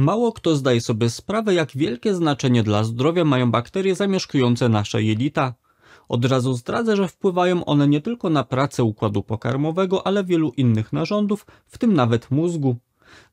Mało kto zdaje sobie sprawę, jak wielkie znaczenie dla zdrowia mają bakterie zamieszkujące nasze jelita. Od razu zdradzę, że wpływają one nie tylko na pracę układu pokarmowego, ale wielu innych narządów, w tym nawet mózgu.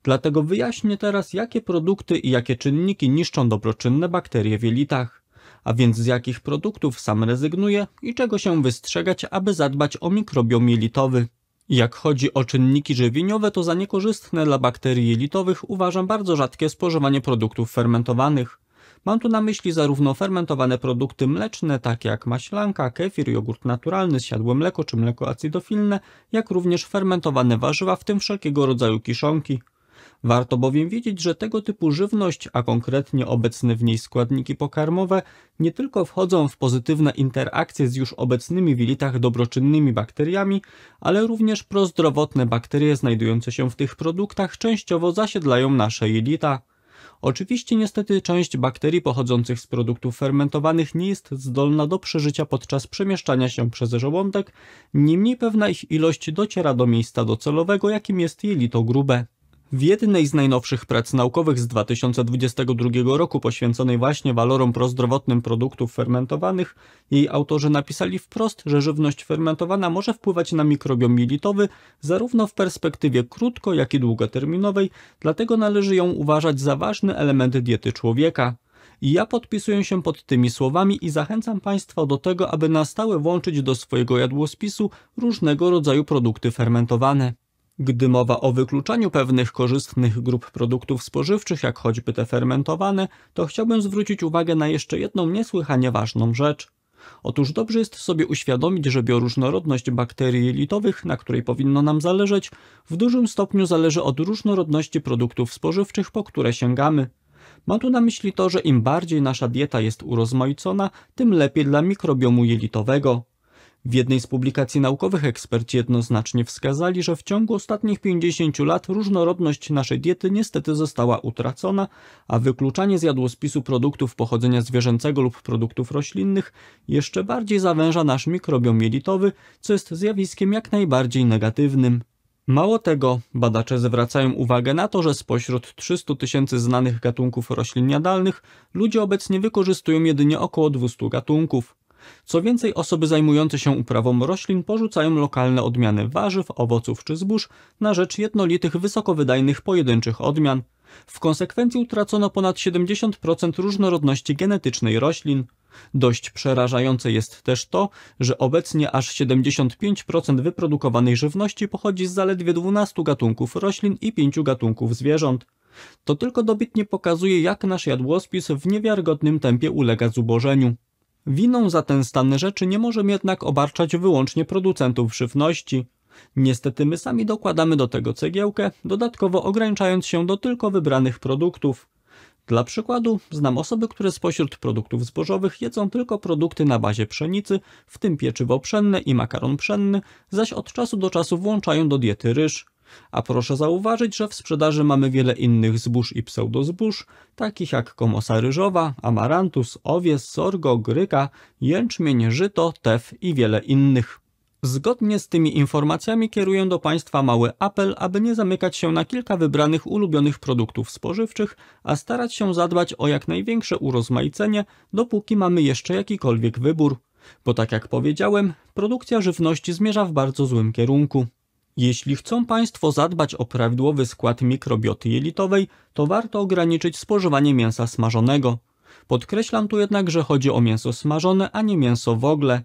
Dlatego wyjaśnię teraz, jakie produkty i jakie czynniki niszczą dobroczynne bakterie w jelitach, a więc z jakich produktów sam rezygnuję i czego się wystrzegać, aby zadbać o mikrobiom jelitowy. Jak chodzi o czynniki żywieniowe, to za niekorzystne dla bakterii jelitowych uważam bardzo rzadkie spożywanie produktów fermentowanych. Mam tu na myśli zarówno fermentowane produkty mleczne, takie jak maślanka, kefir, jogurt naturalny, siadłe mleko czy mleko acidofilne, jak również fermentowane warzywa, w tym wszelkiego rodzaju kiszonki, Warto bowiem wiedzieć, że tego typu żywność, a konkretnie obecne w niej składniki pokarmowe, nie tylko wchodzą w pozytywne interakcje z już obecnymi w jelitach dobroczynnymi bakteriami, ale również prozdrowotne bakterie znajdujące się w tych produktach częściowo zasiedlają nasze jelita. Oczywiście niestety część bakterii pochodzących z produktów fermentowanych nie jest zdolna do przeżycia podczas przemieszczania się przez żołądek, niemniej pewna ich ilość dociera do miejsca docelowego, jakim jest jelito grube. W jednej z najnowszych prac naukowych z 2022 roku poświęconej właśnie walorom prozdrowotnym produktów fermentowanych, jej autorzy napisali wprost, że żywność fermentowana może wpływać na mikrobiom jelitowy zarówno w perspektywie krótko, jak i długoterminowej, dlatego należy ją uważać za ważny element diety człowieka. I ja podpisuję się pod tymi słowami i zachęcam Państwa do tego, aby na stałe włączyć do swojego jadłospisu różnego rodzaju produkty fermentowane. Gdy mowa o wykluczaniu pewnych korzystnych grup produktów spożywczych, jak choćby te fermentowane, to chciałbym zwrócić uwagę na jeszcze jedną niesłychanie ważną rzecz. Otóż dobrze jest sobie uświadomić, że bioróżnorodność bakterii jelitowych, na której powinno nam zależeć, w dużym stopniu zależy od różnorodności produktów spożywczych, po które sięgamy. Mam tu na myśli to, że im bardziej nasza dieta jest urozmaicona, tym lepiej dla mikrobiomu jelitowego. W jednej z publikacji naukowych eksperci jednoznacznie wskazali, że w ciągu ostatnich 50 lat różnorodność naszej diety niestety została utracona, a wykluczanie z jadłospisu produktów pochodzenia zwierzęcego lub produktów roślinnych jeszcze bardziej zawęża nasz mikrobiom jelitowy, co jest zjawiskiem jak najbardziej negatywnym. Mało tego, badacze zwracają uwagę na to, że spośród 300 tysięcy znanych gatunków roślin jadalnych ludzie obecnie wykorzystują jedynie około 200 gatunków. Co więcej, osoby zajmujące się uprawą roślin porzucają lokalne odmiany warzyw, owoców czy zbóż na rzecz jednolitych, wysokowydajnych pojedynczych odmian. W konsekwencji utracono ponad 70% różnorodności genetycznej roślin. Dość przerażające jest też to, że obecnie aż 75% wyprodukowanej żywności pochodzi z zaledwie 12 gatunków roślin i 5 gatunków zwierząt. To tylko dobitnie pokazuje, jak nasz jadłospis w niewiarygodnym tempie ulega zubożeniu. Winą za ten stan rzeczy nie możemy jednak obarczać wyłącznie producentów żywności. Niestety my sami dokładamy do tego cegiełkę, dodatkowo ograniczając się do tylko wybranych produktów. Dla przykładu, znam osoby, które spośród produktów zbożowych jedzą tylko produkty na bazie pszenicy, w tym pieczywo pszenne i makaron pszenny, zaś od czasu do czasu włączają do diety ryż. A proszę zauważyć, że w sprzedaży mamy wiele innych zbóż i pseudozbóż, takich jak komosa ryżowa, amarantus, owies, sorgo, gryka, jęczmień, żyto, tef i wiele innych. Zgodnie z tymi informacjami kieruję do Państwa mały apel, aby nie zamykać się na kilka wybranych ulubionych produktów spożywczych, a starać się zadbać o jak największe urozmaicenie, dopóki mamy jeszcze jakikolwiek wybór. Bo tak jak powiedziałem, produkcja żywności zmierza w bardzo złym kierunku. Jeśli chcą Państwo zadbać o prawidłowy skład mikrobioty jelitowej, to warto ograniczyć spożywanie mięsa smażonego. Podkreślam tu jednak, że chodzi o mięso smażone, a nie mięso w ogóle.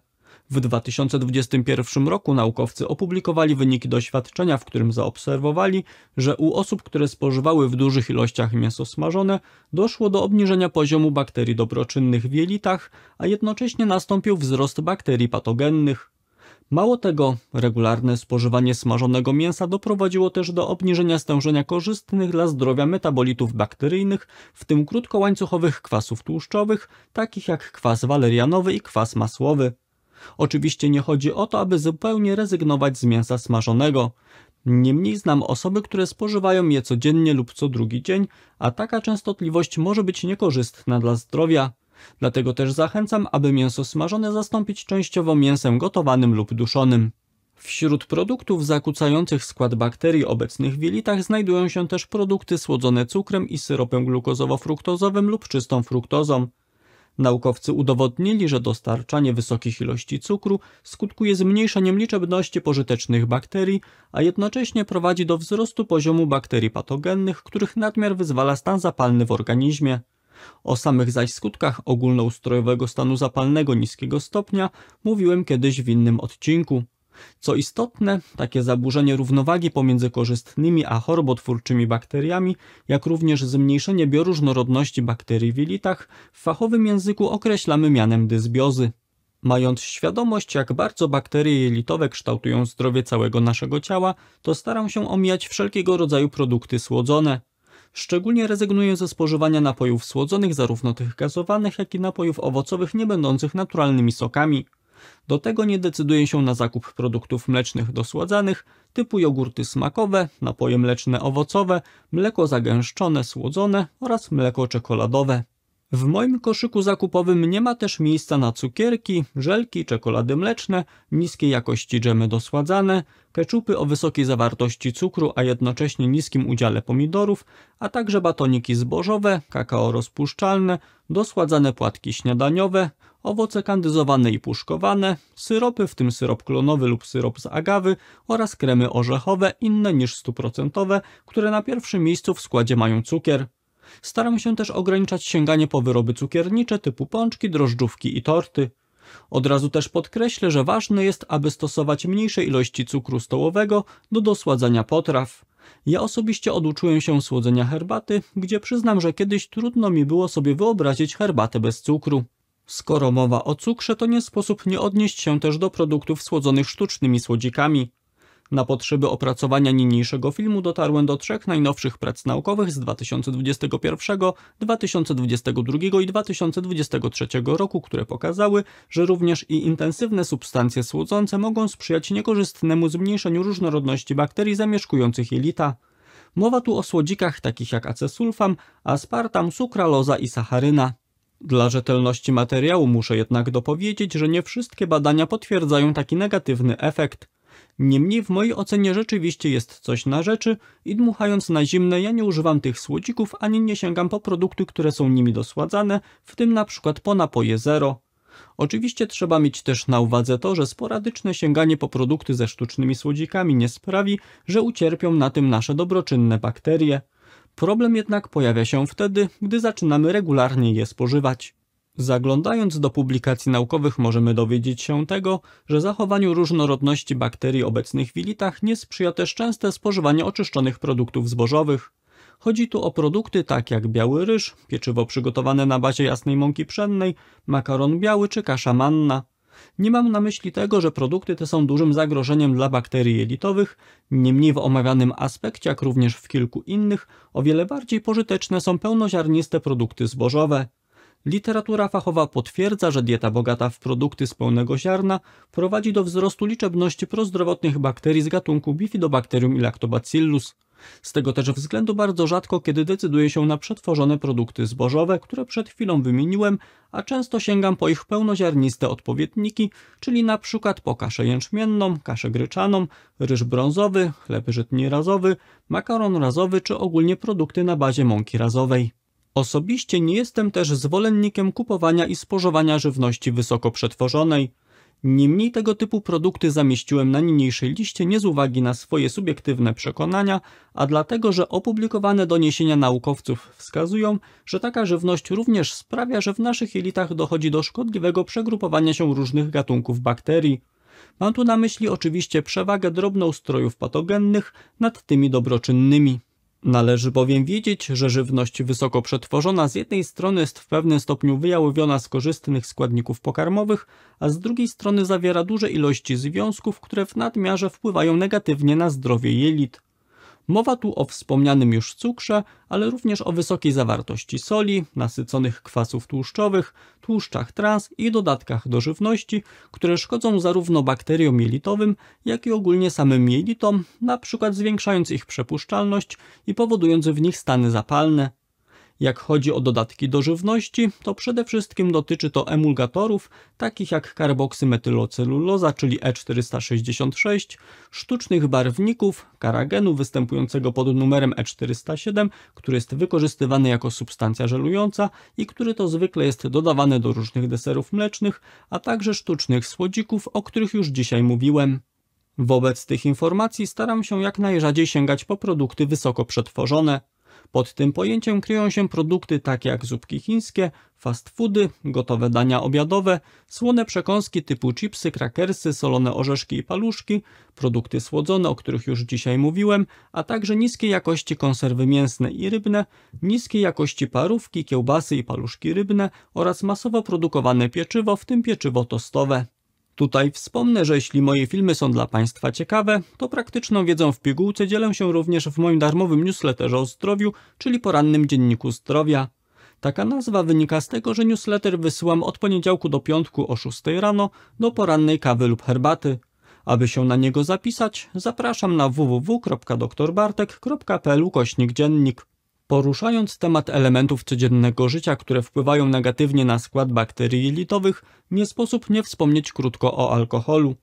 W 2021 roku naukowcy opublikowali wyniki doświadczenia, w którym zaobserwowali, że u osób, które spożywały w dużych ilościach mięso smażone, doszło do obniżenia poziomu bakterii dobroczynnych w jelitach, a jednocześnie nastąpił wzrost bakterii patogennych. Mało tego, regularne spożywanie smażonego mięsa doprowadziło też do obniżenia stężenia korzystnych dla zdrowia metabolitów bakteryjnych, w tym krótkołańcuchowych kwasów tłuszczowych, takich jak kwas walerianowy i kwas masłowy. Oczywiście nie chodzi o to, aby zupełnie rezygnować z mięsa smażonego. Niemniej znam osoby, które spożywają je codziennie lub co drugi dzień, a taka częstotliwość może być niekorzystna dla zdrowia. Dlatego też zachęcam, aby mięso smażone zastąpić częściowo mięsem gotowanym lub duszonym. Wśród produktów zakłócających skład bakterii obecnych w jelitach znajdują się też produkty słodzone cukrem i syropem glukozowo-fruktozowym lub czystą fruktozą. Naukowcy udowodnili, że dostarczanie wysokich ilości cukru skutkuje zmniejszeniem liczebności pożytecznych bakterii, a jednocześnie prowadzi do wzrostu poziomu bakterii patogennych, których nadmiar wyzwala stan zapalny w organizmie. O samych zaś skutkach ogólnoustrojowego stanu zapalnego niskiego stopnia mówiłem kiedyś w innym odcinku. Co istotne, takie zaburzenie równowagi pomiędzy korzystnymi a chorobotwórczymi bakteriami, jak również zmniejszenie bioróżnorodności bakterii w jelitach, w fachowym języku określamy mianem dysbiozy. Mając świadomość, jak bardzo bakterie jelitowe kształtują zdrowie całego naszego ciała, to staram się omijać wszelkiego rodzaju produkty słodzone. Szczególnie rezygnuję ze spożywania napojów słodzonych, zarówno tych gazowanych, jak i napojów owocowych nie będących naturalnymi sokami. Do tego nie decyduję się na zakup produktów mlecznych dosładzanych, typu jogurty smakowe, napoje mleczne owocowe, mleko zagęszczone słodzone oraz mleko czekoladowe. W moim koszyku zakupowym nie ma też miejsca na cukierki, żelki, czekolady mleczne, niskiej jakości dżemy dosładzane, keczupy o wysokiej zawartości cukru, a jednocześnie niskim udziale pomidorów, a także batoniki zbożowe, kakao rozpuszczalne, dosładzane płatki śniadaniowe, owoce kandyzowane i puszkowane, syropy, w tym syrop klonowy lub syrop z agawy oraz kremy orzechowe inne niż stuprocentowe, które na pierwszym miejscu w składzie mają cukier. Staram się też ograniczać sięganie po wyroby cukiernicze typu pączki, drożdżówki i torty. Od razu też podkreślę, że ważne jest, aby stosować mniejsze ilości cukru stołowego do dosładzania potraw. Ja osobiście oduczyłem się słodzenia herbaty, gdzie przyznam, że kiedyś trudno mi było sobie wyobrazić herbatę bez cukru. Skoro mowa o cukrze, to nie sposób nie odnieść się też do produktów słodzonych sztucznymi słodzikami. Na potrzeby opracowania niniejszego filmu dotarłem do trzech najnowszych prac naukowych z 2021, 2022 i 2023 roku, które pokazały, że również i intensywne substancje słodzące mogą sprzyjać niekorzystnemu zmniejszeniu różnorodności bakterii zamieszkujących jelita. Mowa tu o słodzikach takich jak acesulfam, aspartam, sukraloza i sacharyna. Dla rzetelności materiału muszę jednak dopowiedzieć, że nie wszystkie badania potwierdzają taki negatywny efekt. Niemniej w mojej ocenie rzeczywiście jest coś na rzeczy i dmuchając na zimne ja nie używam tych słodzików ani nie sięgam po produkty, które są nimi dosładzane, w tym na przykład po napoje zero. Oczywiście trzeba mieć też na uwadze to, że sporadyczne sięganie po produkty ze sztucznymi słodzikami nie sprawi, że ucierpią na tym nasze dobroczynne bakterie. Problem jednak pojawia się wtedy, gdy zaczynamy regularnie je spożywać. Zaglądając do publikacji naukowych możemy dowiedzieć się tego, że zachowaniu różnorodności bakterii obecnych w wilitach nie sprzyja też częste spożywanie oczyszczonych produktów zbożowych. Chodzi tu o produkty tak jak biały ryż, pieczywo przygotowane na bazie jasnej mąki pszennej, makaron biały czy kasza manna. Nie mam na myśli tego, że produkty te są dużym zagrożeniem dla bakterii jelitowych, niemniej w omawianym aspekcie, jak również w kilku innych, o wiele bardziej pożyteczne są pełnoziarniste produkty zbożowe. Literatura fachowa potwierdza, że dieta bogata w produkty z pełnego ziarna prowadzi do wzrostu liczebności prozdrowotnych bakterii z gatunku Bifidobacterium i Lactobacillus. Z tego też względu bardzo rzadko kiedy decyduję się na przetworzone produkty zbożowe, które przed chwilą wymieniłem, a często sięgam po ich pełnoziarniste odpowiedniki, czyli na przykład po kaszę jęczmienną, kaszę gryczaną, ryż brązowy, chleb żytni razowy, makaron razowy czy ogólnie produkty na bazie mąki razowej. Osobiście nie jestem też zwolennikiem kupowania i spożywania żywności wysoko przetworzonej. Niemniej tego typu produkty zamieściłem na niniejszej liście nie z uwagi na swoje subiektywne przekonania, a dlatego, że opublikowane doniesienia naukowców wskazują, że taka żywność również sprawia, że w naszych jelitach dochodzi do szkodliwego przegrupowania się różnych gatunków bakterii. Mam tu na myśli oczywiście przewagę drobnoustrojów patogennych nad tymi dobroczynnymi. Należy bowiem wiedzieć, że żywność wysoko przetworzona z jednej strony jest w pewnym stopniu wyjałowiona z korzystnych składników pokarmowych, a z drugiej strony zawiera duże ilości związków, które w nadmiarze wpływają negatywnie na zdrowie jelit. Mowa tu o wspomnianym już cukrze, ale również o wysokiej zawartości soli, nasyconych kwasów tłuszczowych, tłuszczach trans i dodatkach do żywności, które szkodzą zarówno bakteriom jelitowym, jak i ogólnie samym jelitom, np. zwiększając ich przepuszczalność i powodując w nich stany zapalne, jak chodzi o dodatki do żywności, to przede wszystkim dotyczy to emulgatorów, takich jak karboksymetyloceluloza, czyli E466, sztucznych barwników, karagenu występującego pod numerem E407, który jest wykorzystywany jako substancja żelująca i który to zwykle jest dodawany do różnych deserów mlecznych, a także sztucznych słodzików, o których już dzisiaj mówiłem. Wobec tych informacji staram się jak najrzadziej sięgać po produkty wysoko przetworzone, pod tym pojęciem kryją się produkty takie jak zupki chińskie, fast foody, gotowe dania obiadowe, słone przekąski typu chipsy, krakersy, solone orzeszki i paluszki, produkty słodzone, o których już dzisiaj mówiłem, a także niskiej jakości konserwy mięsne i rybne, niskiej jakości parówki, kiełbasy i paluszki rybne oraz masowo produkowane pieczywo, w tym pieczywo tostowe. Tutaj wspomnę, że jeśli moje filmy są dla Państwa ciekawe, to praktyczną wiedzą w pigułce dzielę się również w moim darmowym newsletterze o zdrowiu, czyli porannym dzienniku zdrowia. Taka nazwa wynika z tego, że newsletter wysyłam od poniedziałku do piątku o 6 rano do porannej kawy lub herbaty. Aby się na niego zapisać, zapraszam na www.doktorbartek.pl kośnik dziennik. Poruszając temat elementów codziennego życia, które wpływają negatywnie na skład bakterii jelitowych, nie sposób nie wspomnieć krótko o alkoholu.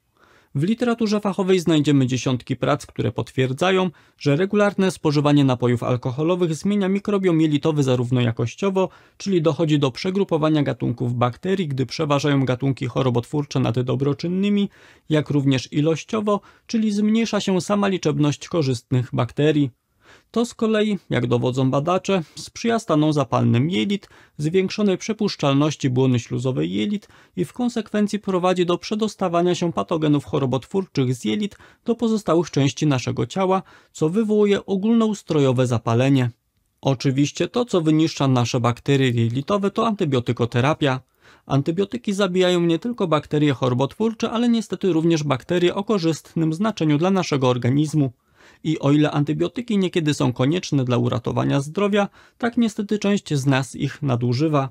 W literaturze fachowej znajdziemy dziesiątki prac, które potwierdzają, że regularne spożywanie napojów alkoholowych zmienia mikrobiom jelitowy zarówno jakościowo, czyli dochodzi do przegrupowania gatunków bakterii, gdy przeważają gatunki chorobotwórcze nad dobroczynnymi, jak również ilościowo, czyli zmniejsza się sama liczebność korzystnych bakterii. To z kolei, jak dowodzą badacze, sprzyja stanom zapalnym jelit, zwiększonej przepuszczalności błony śluzowej jelit i w konsekwencji prowadzi do przedostawania się patogenów chorobotwórczych z jelit do pozostałych części naszego ciała, co wywołuje ogólnoustrojowe zapalenie. Oczywiście to, co wyniszcza nasze bakterie jelitowe, to antybiotykoterapia. Antybiotyki zabijają nie tylko bakterie chorobotwórcze, ale niestety również bakterie o korzystnym znaczeniu dla naszego organizmu. I o ile antybiotyki niekiedy są konieczne dla uratowania zdrowia, tak niestety część z nas ich nadużywa.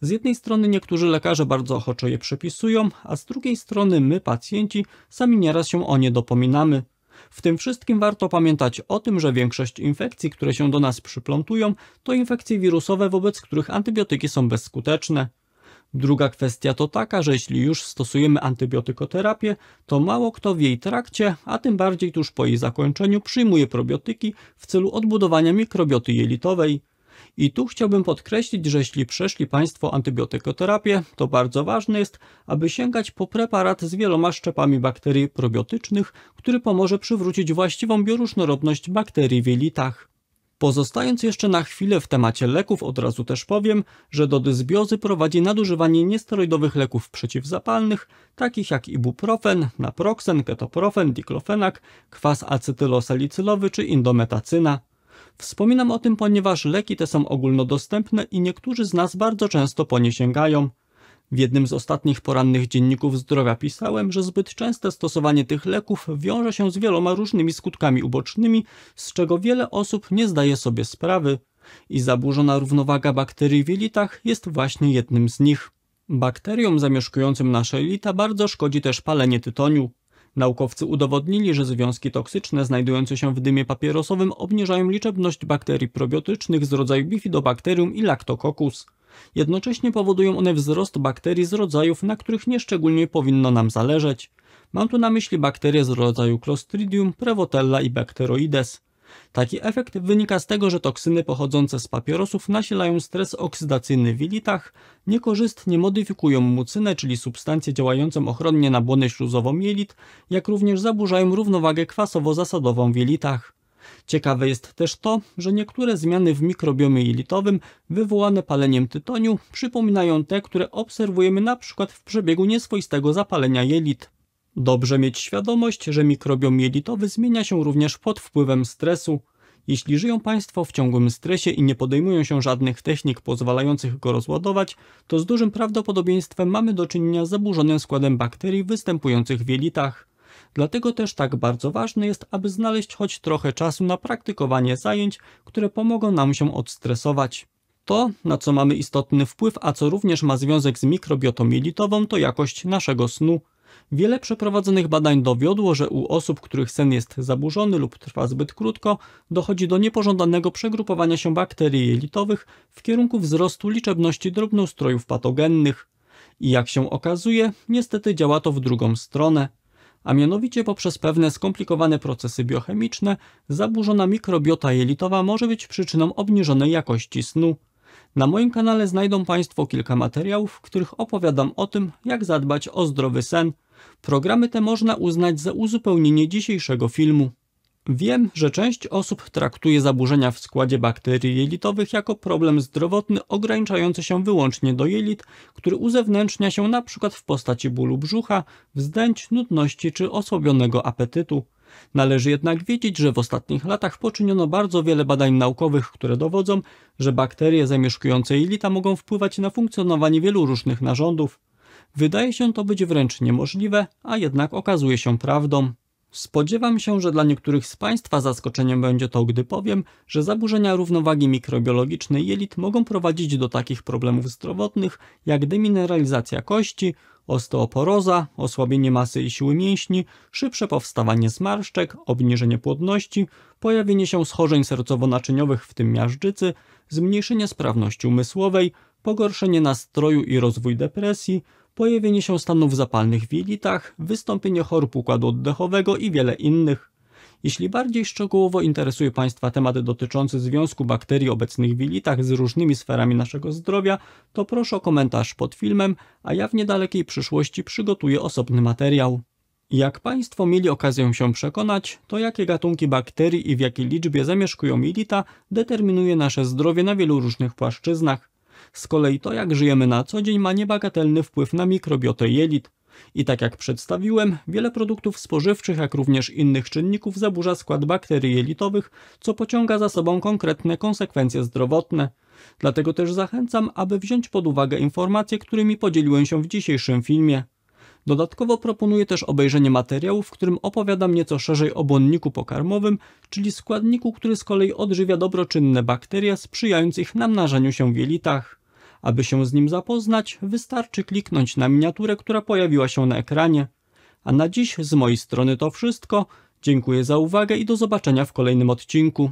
Z jednej strony niektórzy lekarze bardzo ochoczo je przepisują, a z drugiej strony my, pacjenci, sami nieraz się o nie dopominamy. W tym wszystkim warto pamiętać o tym, że większość infekcji, które się do nas przyplątują, to infekcje wirusowe, wobec których antybiotyki są bezskuteczne. Druga kwestia to taka, że jeśli już stosujemy antybiotykoterapię, to mało kto w jej trakcie, a tym bardziej tuż po jej zakończeniu przyjmuje probiotyki w celu odbudowania mikrobioty jelitowej. I tu chciałbym podkreślić, że jeśli przeszli Państwo antybiotykoterapię, to bardzo ważne jest, aby sięgać po preparat z wieloma szczepami bakterii probiotycznych, który pomoże przywrócić właściwą bioróżnorodność bakterii w jelitach. Pozostając jeszcze na chwilę w temacie leków, od razu też powiem, że do dysbiozy prowadzi nadużywanie niesteroidowych leków przeciwzapalnych, takich jak ibuprofen, naproksen, ketoprofen, diklofenak, kwas acetylosalicylowy czy indometacyna. Wspominam o tym, ponieważ leki te są ogólnodostępne i niektórzy z nas bardzo często po nie sięgają. W jednym z ostatnich porannych dzienników zdrowia pisałem, że zbyt częste stosowanie tych leków wiąże się z wieloma różnymi skutkami ubocznymi, z czego wiele osób nie zdaje sobie sprawy i zaburzona równowaga bakterii w jelitach jest właśnie jednym z nich. Bakteriom zamieszkującym nasze jelita bardzo szkodzi też palenie tytoniu. Naukowcy udowodnili, że związki toksyczne znajdujące się w dymie papierosowym obniżają liczebność bakterii probiotycznych z rodzaju bifidobakterium i lactococcus. Jednocześnie powodują one wzrost bakterii z rodzajów, na których nieszczególnie powinno nam zależeć. Mam tu na myśli bakterie z rodzaju Clostridium, Prevotella i Bacteroides. Taki efekt wynika z tego, że toksyny pochodzące z papierosów nasilają stres oksydacyjny w jelitach, niekorzystnie modyfikują mucynę, czyli substancję działającą ochronnie na błonę śluzową jelit, jak również zaburzają równowagę kwasowo-zasadową w jelitach. Ciekawe jest też to, że niektóre zmiany w mikrobiomie jelitowym wywołane paleniem tytoniu przypominają te, które obserwujemy np. w przebiegu nieswoistego zapalenia jelit. Dobrze mieć świadomość, że mikrobiom jelitowy zmienia się również pod wpływem stresu. Jeśli żyją Państwo w ciągłym stresie i nie podejmują się żadnych technik pozwalających go rozładować, to z dużym prawdopodobieństwem mamy do czynienia z zaburzonym składem bakterii występujących w jelitach. Dlatego też tak bardzo ważne jest, aby znaleźć choć trochę czasu na praktykowanie zajęć, które pomogą nam się odstresować. To, na co mamy istotny wpływ, a co również ma związek z mikrobiotą jelitową, to jakość naszego snu. Wiele przeprowadzonych badań dowiodło, że u osób, których sen jest zaburzony lub trwa zbyt krótko, dochodzi do niepożądanego przegrupowania się bakterii jelitowych w kierunku wzrostu liczebności drobnoustrojów patogennych. I jak się okazuje, niestety działa to w drugą stronę a mianowicie poprzez pewne skomplikowane procesy biochemiczne zaburzona mikrobiota jelitowa może być przyczyną obniżonej jakości snu. Na moim kanale znajdą Państwo kilka materiałów, w których opowiadam o tym, jak zadbać o zdrowy sen. Programy te można uznać za uzupełnienie dzisiejszego filmu. Wiem, że część osób traktuje zaburzenia w składzie bakterii jelitowych jako problem zdrowotny ograniczający się wyłącznie do jelit, który uzewnętrznia się np. w postaci bólu brzucha, wzdęć, nudności czy osłabionego apetytu. Należy jednak wiedzieć, że w ostatnich latach poczyniono bardzo wiele badań naukowych, które dowodzą, że bakterie zamieszkujące jelita mogą wpływać na funkcjonowanie wielu różnych narządów. Wydaje się to być wręcz niemożliwe, a jednak okazuje się prawdą. Spodziewam się, że dla niektórych z Państwa zaskoczeniem będzie to, gdy powiem, że zaburzenia równowagi mikrobiologicznej jelit mogą prowadzić do takich problemów zdrowotnych jak demineralizacja kości, osteoporoza, osłabienie masy i siły mięśni, szybsze powstawanie zmarszczek, obniżenie płodności, pojawienie się schorzeń sercowo-naczyniowych, w tym miażdżycy, zmniejszenie sprawności umysłowej, pogorszenie nastroju i rozwój depresji, pojawienie się stanów zapalnych w jelitach, wystąpienie chorób układu oddechowego i wiele innych. Jeśli bardziej szczegółowo interesuje Państwa temat dotyczący związku bakterii obecnych w jelitach z różnymi sferami naszego zdrowia, to proszę o komentarz pod filmem, a ja w niedalekiej przyszłości przygotuję osobny materiał. Jak Państwo mieli okazję się przekonać, to jakie gatunki bakterii i w jakiej liczbie zamieszkują jelita determinuje nasze zdrowie na wielu różnych płaszczyznach. Z kolei to, jak żyjemy na co dzień, ma niebagatelny wpływ na mikrobiotę jelit. I tak jak przedstawiłem, wiele produktów spożywczych, jak również innych czynników zaburza skład bakterii jelitowych, co pociąga za sobą konkretne konsekwencje zdrowotne. Dlatego też zachęcam, aby wziąć pod uwagę informacje, którymi podzieliłem się w dzisiejszym filmie. Dodatkowo proponuję też obejrzenie materiału, w którym opowiadam nieco szerzej o błonniku pokarmowym, czyli składniku, który z kolei odżywia dobroczynne bakterie sprzyjając ich namnażaniu się w jelitach. Aby się z nim zapoznać, wystarczy kliknąć na miniaturę, która pojawiła się na ekranie. A na dziś z mojej strony to wszystko. Dziękuję za uwagę i do zobaczenia w kolejnym odcinku.